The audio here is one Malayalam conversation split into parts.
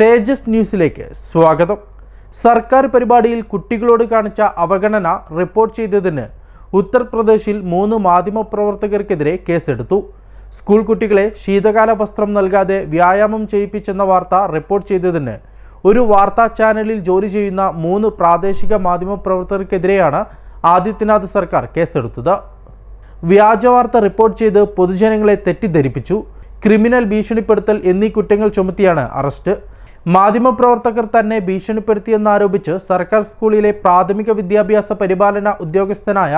തേജസ് ന്യൂസിലേക്ക് സ്വാഗതം സർക്കാർ പരിപാടിയിൽ കുട്ടികളോട് കാണിച്ച അവഗണന റിപ്പോർട്ട് ചെയ്തതിന് ഉത്തർപ്രദേശിൽ മൂന്ന് മാധ്യമപ്രവർത്തകർക്കെതിരെ കേസെടുത്തു സ്കൂൾ കുട്ടികളെ ശീതകാല വസ്ത്രം നൽകാതെ വ്യായാമം ചെയ്യിപ്പിച്ചെന്ന വാർത്ത റിപ്പോർട്ട് ചെയ്തതിന് ഒരു വാർത്താ ചാനലിൽ ജോലി ചെയ്യുന്ന മൂന്ന് പ്രാദേശിക മാധ്യമപ്രവർത്തകർക്കെതിരെയാണ് ആദിത്യനാഥ് സർക്കാർ കേസെടുത്തത് വ്യാജ വാർത്ത റിപ്പോർട്ട് ചെയ്ത് പൊതുജനങ്ങളെ തെറ്റിദ്ധരിപ്പിച്ചു ക്രിമിനൽ ഭീഷണിപ്പെടുത്തൽ എന്നീ കുറ്റങ്ങൾ ചുമത്തിയാണ് അറസ്റ്റ് മാധ്യമപ്രവർത്തകർ തന്നെ ഭീഷണിപ്പെടുത്തിയെന്നാരോപിച്ച് സർക്കാർ സ്കൂളിലെ പ്രാഥമിക വിദ്യാഭ്യാസ പരിപാലന ഉദ്യോഗസ്ഥനായ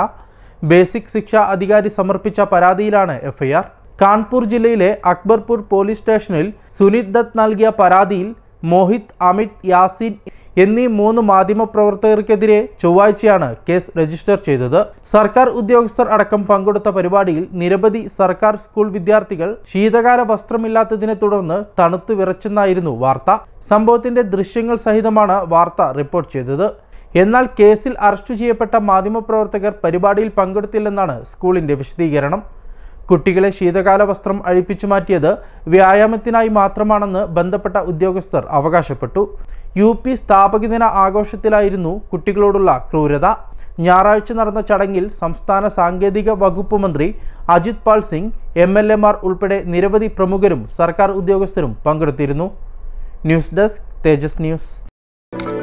ബേസിക് ശിക്ഷാ അധികാരി സമർപ്പിച്ച പരാതിയിലാണ് എഫ്ഐആർ കാൺപൂർ ജില്ലയിലെ അക്ബർപൂർ പോലീസ് സ്റ്റേഷനിൽ സുനിത് ദത്ത് നൽകിയ പരാതിയിൽ മോഹിത് അമിത് യാസിൻ എന്നീ മൂന്ന് പ്രവർത്തകർക്കെതിരെ ചൊവ്വാഴ്ചയാണ് കേസ് രജിസ്റ്റർ ചെയ്തത് സർക്കാർ ഉദ്യോഗസ്ഥർ അടക്കം പങ്കെടുത്ത പരിപാടിയിൽ നിരവധി സർക്കാർ സ്കൂൾ വിദ്യാർത്ഥികൾ ശീതകാല വസ്ത്രമില്ലാത്തതിനെ തുടർന്ന് തണുത്തു വിറച്ചെന്നായിരുന്നു വാർത്ത സംഭവത്തിന്റെ ദൃശ്യങ്ങൾ സഹിതമാണ് വാർത്ത റിപ്പോർട്ട് ചെയ്തത് എന്നാൽ കേസിൽ അറസ്റ്റ് ചെയ്യപ്പെട്ട മാധ്യമപ്രവർത്തകർ പരിപാടിയിൽ പങ്കെടുത്തില്ലെന്നാണ് സ്കൂളിന്റെ വിശദീകരണം കുട്ടികളെ ശീതകാല വസ്ത്രം അഴിപ്പിച്ചു മാറ്റിയത് വ്യായാമത്തിനായി മാത്രമാണെന്ന് ബന്ധപ്പെട്ട ഉദ്യോഗസ്ഥർ അവകാശപ്പെട്ടു യു പി ദിന ആഘോഷത്തിലായിരുന്നു കുട്ടികളോടുള്ള ക്രൂരത ഞായറാഴ്ച നടന്ന ചടങ്ങിൽ സംസ്ഥാന സാങ്കേതിക വകുപ്പ് മന്ത്രി അജിത് പാൽ സിംഗ് എം എൽ മാർ ഉൾപ്പെടെ നിരവധി പ്രമുഖരും സർക്കാർ ഉദ്യോഗസ്ഥരും പങ്കെടുത്തിരുന്നു ന്യൂസ് ഡെസ്ക് തേജസ് ന്യൂസ്